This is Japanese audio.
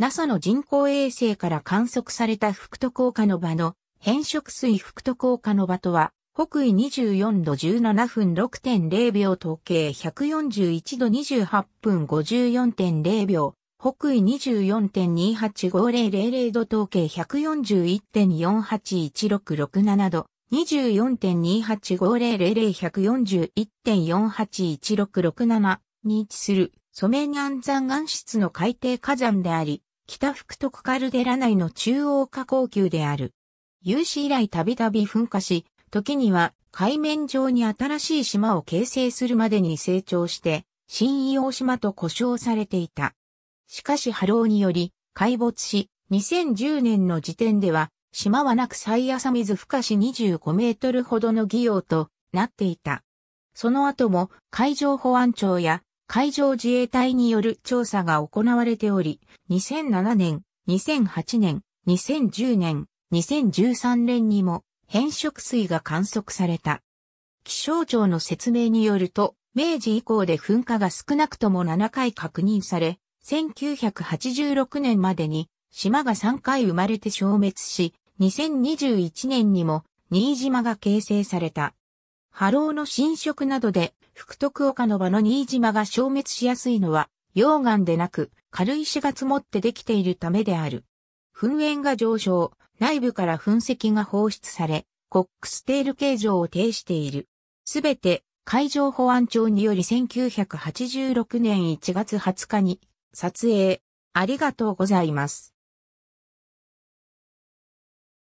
NASA の人工衛星から観測された福都効果の場の変色水福都効果の場とは、北緯24度17分6.0秒統計141度28分54.0秒、北緯24.285000度統計141.481667度、2 4 2 8 5 0 0 0 1 4 1 4 8 1 6 6 7に位置するソメニアン山岩質の海底火山であり、北福徳カルデラ内の中央下降級である。有史以来たびたび噴火し、時には海面上に新しい島を形成するまでに成長して、新伊王島と呼称されていた。しかし波浪により、海没し、2010年の時点では、島はなく最浅水深し25メートルほどの技用となっていた。その後も海上保安庁や海上自衛隊による調査が行われており、2007年、2008年、2010年、2013年にも変色水が観測された。気象庁の説明によると、明治以降で噴火が少なくとも7回確認され、1986年までに島が3回生まれて消滅し、2021年にも新島が形成された。波浪の侵食などで、福徳岡の場の新島が消滅しやすいのは、溶岩でなく、軽石が積もってできているためである。噴煙が上昇、内部から噴石が放出され、コックステール形状を呈している。すべて、海上保安庁により1986年1月20日に、撮影。ありがとうございます。